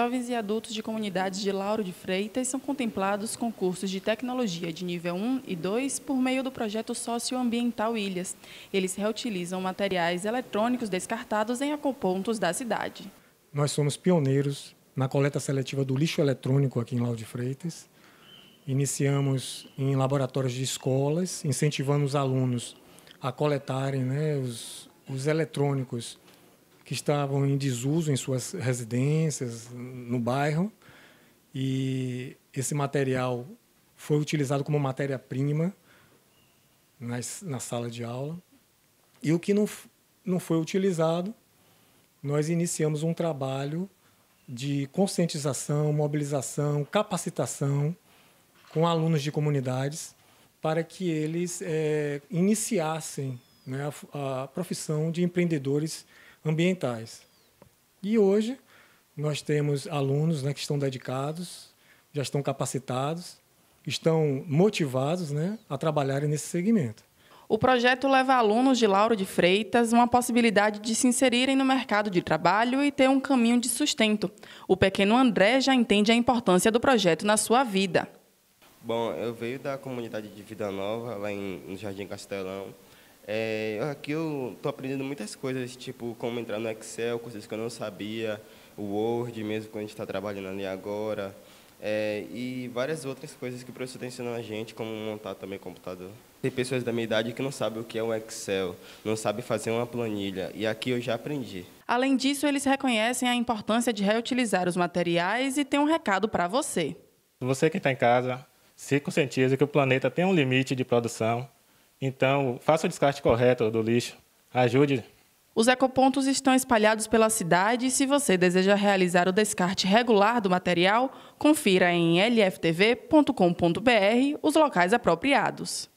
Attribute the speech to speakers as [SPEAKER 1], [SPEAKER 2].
[SPEAKER 1] Jovens e adultos de comunidades de Lauro de Freitas são contemplados com cursos de tecnologia de nível 1 e 2 por meio do projeto socioambiental Ilhas. Eles reutilizam materiais eletrônicos descartados em acopontos da cidade.
[SPEAKER 2] Nós somos pioneiros na coleta seletiva do lixo eletrônico aqui em Lauro de Freitas. Iniciamos em laboratórios de escolas, incentivando os alunos a coletarem né, os, os eletrônicos que estavam em desuso em suas residências, no bairro. E esse material foi utilizado como matéria-prima na sala de aula. E o que não, não foi utilizado, nós iniciamos um trabalho de conscientização, mobilização, capacitação com alunos de comunidades para que eles é, iniciassem né, a, a profissão de empreendedores ambientais. E hoje nós temos alunos né, que estão dedicados, já estão capacitados, estão motivados né, a trabalharem nesse segmento.
[SPEAKER 1] O projeto leva alunos de Lauro de Freitas uma possibilidade de se inserirem no mercado de trabalho e ter um caminho de sustento. O pequeno André já entende a importância do projeto na sua vida.
[SPEAKER 3] Bom, eu venho da comunidade de Vida Nova, lá em, no Jardim Castelão. É, aqui eu estou aprendendo muitas coisas, tipo como entrar no Excel, coisas que eu não sabia, o Word, mesmo quando a gente está trabalhando ali agora, é, e várias outras coisas que o professor está ensinando a gente, como montar também computador. Tem pessoas da minha idade que não sabem o que é um Excel, não sabem fazer uma planilha, e aqui eu já aprendi.
[SPEAKER 1] Além disso, eles reconhecem a importância de reutilizar os materiais e tem um recado para você.
[SPEAKER 2] Você que está em casa, se conscientize que o planeta tem um limite de produção então, faça o descarte correto do lixo, ajude.
[SPEAKER 1] Os ecopontos estão espalhados pela cidade e se você deseja realizar o descarte regular do material, confira em lftv.com.br os locais apropriados.